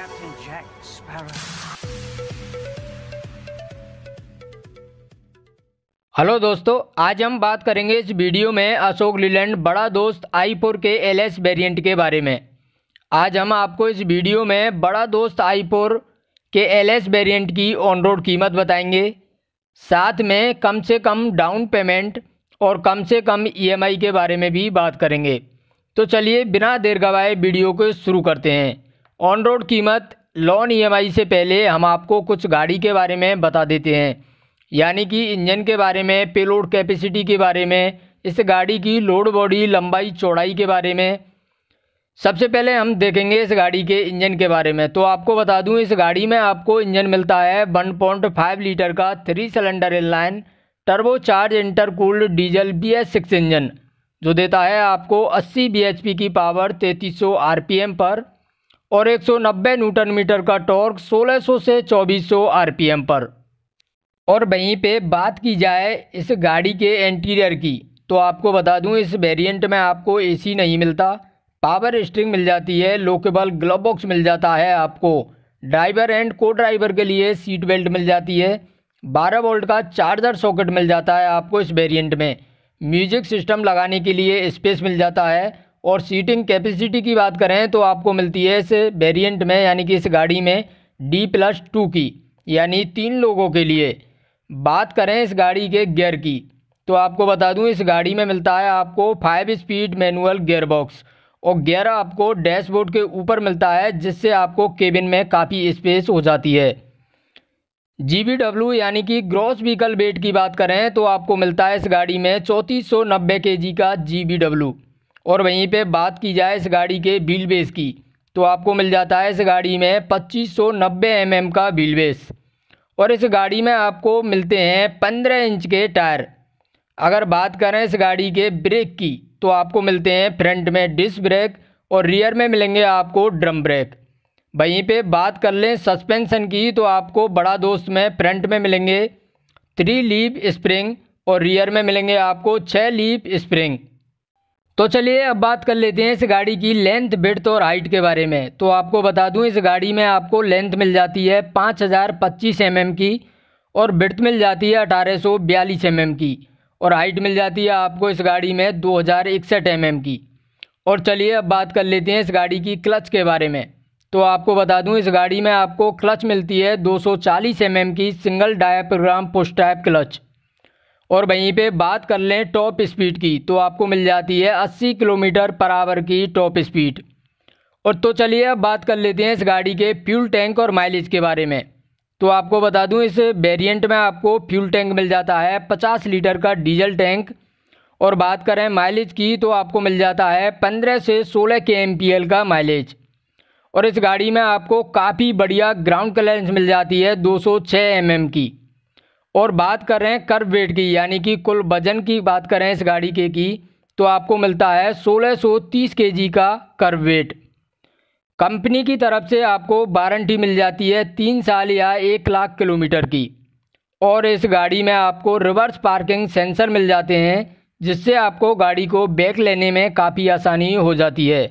Captain Jack Sparrow. Hello दोस्तों आज हम बात करेंगे इस वीडियो में Ashok Leyland Bada Dost I four के एल एस वेरियंट के बारे में आज हम आपको इस वीडियो में बड़ा दोस्त आई फोर के एल एस वेरियंट की ऑन रोड कीमत बताएंगे साथ में कम से कम डाउन पेमेंट और कम से कम ईएमआई के बारे में भी बात करेंगे तो चलिए बिना देर गवाए वीडियो को शुरू करते हैं ऑन रोड कीमत लोन ईएमआई से पहले हम आपको कुछ गाड़ी के बारे में बता देते हैं यानी कि इंजन के बारे में पेलोड कैपेसिटी के बारे में इस गाड़ी की लोड बॉडी लंबाई चौड़ाई के बारे में सबसे पहले हम देखेंगे इस गाड़ी के इंजन के बारे में तो आपको बता दूं इस गाड़ी में आपको इंजन मिलता है 1.5 लीटर का three cylinder inline charge intercooled diesel B S six engine जो देता है आपको 80 बी की पावर 3300 आरपीएम पर और 190 न्यूटन मीटर का टॉर्क 1600 से 2400 आरपीएम पर और वहीं पे बात की जाए इस गाड़ी के इंटीरियर की तो आपको बता दूं इस वेरिएंट में आपको एसी नहीं मिलता पावर स्ट्रिंग मिल जाती है लोकेबल ग्लब बॉक्स मिल जाता है आपको ड्राइवर एंड को ड्राइवर के लिए सीट बेल्ट मिल जाती है 12 वोल्ट का चार्जर सॉकेट मिल जाता है आपको इस वेरिएंट में म्यूजिक सिस्टम लगाने के लिए स्पेस मिल जाता है और सीटिंग कैपेसिटी की बात करें तो आपको मिलती है इस वेरिएंट में यानी कि इस गाड़ी में डी प्लस टू की यानी तीन लोगों के लिए बात करें इस गाड़ी के गियर की तो आपको बता दूं इस गाड़ी में मिलता है आपको five speed manual gear box और गियर आपको डैशबोर्ड के ऊपर मिलता है जिससे आपको केबिन में काफ़ी स्पेस हो जाती है जी बी डब्ल्यू यानी कि ग्रॉस व्हीकल वेट की बात करें तो आपको मिलता है इस गाड़ी में चौंतीस सौ नब्बे के जी का जी बी डब्ल्यू और वहीं पे बात की जाए इस गाड़ी के व्हील बेस की तो आपको मिल जाता है इस गाड़ी में पच्चीस सौ नब्बे एम एम का व्हील बेस और इस गाड़ी में आपको मिलते हैं पंद्रह इंच के टायर अगर बात करें इस गाड़ी के ब्रेक की तो आपको मिलते हैं फ्रंट में डिस्क ब्रेक और रियर में मिलेंगे आपको ड्रम ब्रेक वहीं पे बात कर लें सस्पेंसन की तो आपको बड़ा दोस्त में फ्रंट में मिलेंगे थ्री लीप स्प्रिंग और रियर में मिलेंगे आपको छः लीप स्प्रिंग तो चलिए अब बात कर लेते हैं इस गाड़ी की लेंथ बिड्थ और हाइट के बारे में तो आपको बता दूं इस गाड़ी में आपको लेंथ मिल जाती है पाँच हज़ार पच्चीस एम एम की और बिड्थ मिल जाती है अठारह सौ बयालीस एम एम की और हाइट मिल जाती है आपको इस गाड़ी में दो हज़ार इकसठ एम एम की और चलिए अब बात कर लेते हैं इस गाड़ी की क्लच के बारे में तो आपको बता दूँ इस गाड़ी में आपको क्लच मिलती है दो सौ एम की single diaphragm push type clutch और वहीं पे बात कर लें टॉप स्पीड की तो आपको मिल जाती है 80 किलोमीटर पर आवर की टॉप स्पीड और तो चलिए अब बात कर लेते हैं इस गाड़ी के फ्यूल टैंक और माइलेज के बारे में तो आपको बता दूं इस वेरिएंट में आपको फ्यूल टैंक मिल जाता है 50 लीटर का डीजल टैंक और बात करें माइलेज की तो आपको मिल जाता है 15 से 16 के एम का माइलेज और इस गाड़ी में आपको काफ़ी बढ़िया ग्राउंड क्लियरेंस मिल जाती है 206 सौ mm की और बात कर रहे हैं कर्व वेट की यानी कि कुल वजन की बात कर रहे हैं इस गाड़ी के की तो आपको मिलता है 1630 केजी का कर्व वेट कंपनी की तरफ से आपको वारंटी मिल जाती है तीन साल या एक लाख किलोमीटर की और इस गाड़ी में आपको रिवर्स पार्किंग सेंसर मिल जाते हैं जिससे आपको गाड़ी को बैक लेने में काफ़ी आसानी हो जाती है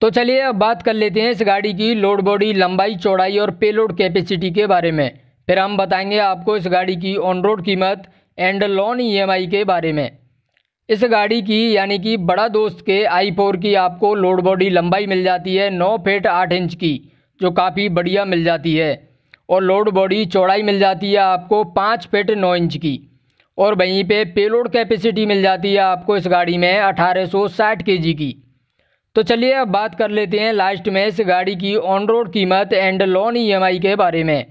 तो चलिए अब बात कर लेते हैं इस गाड़ी की लोड बॉडी लंबाई चौड़ाई और पेलोड कैपेसिटी के बारे में फिर हम बताएंगे आपको इस गाड़ी की ऑन रोड कीमत एंड लोन ईएमआई के बारे में इस गाड़ी की यानी कि बड़ा दोस्त के आई फोर की आपको लोड बॉडी लंबाई मिल जाती है नौ फीट आठ इंच की जो काफ़ी बढ़िया मिल जाती है और लोड बॉडी चौड़ाई मिल जाती है आपको पाँच फीट नौ इंच की और वहीं पे पेलोड कैपेसिटी मिल जाती है आपको इस गाड़ी में अठारह सौ साठ के जी की तो चलिए अब बात कर लेते हैं लास्ट में इस गाड़ी की ऑन रोड कीमत एंड लोन ई के बारे में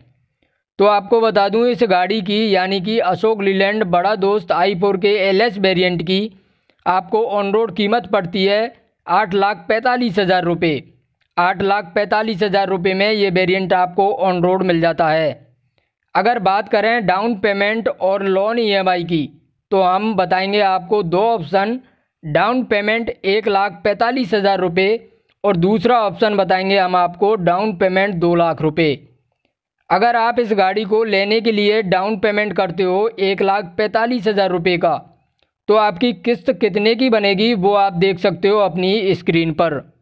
तो आपको बता दूं इस गाड़ी की यानी कि Ashok Leyland Bada Dost I four के एल एस वेरियंट की आपको ऑन रोड कीमत पड़ती है आठ लाख पैंतालीस हज़ार रुपये आठ लाख पैंतालीस हज़ार रुपये में ये वेरियंट आपको ऑन रोड मिल जाता है अगर बात करें डाउन पेमेंट और लोन ई e की तो हम बताएंगे आपको दो ऑप्शन डाउन पेमेंट एक लाख पैंतालीस हज़ार रुपये और दूसरा ऑप्शन बताएंगे हम आपको डाउन पेमेंट दो लाख रुपये अगर आप इस गाड़ी को लेने के लिए डाउन पेमेंट करते हो एक लाख पैंतालीस हज़ार रुपये का तो आपकी किस्त कितने की बनेगी वो आप देख सकते हो अपनी स्क्रीन पर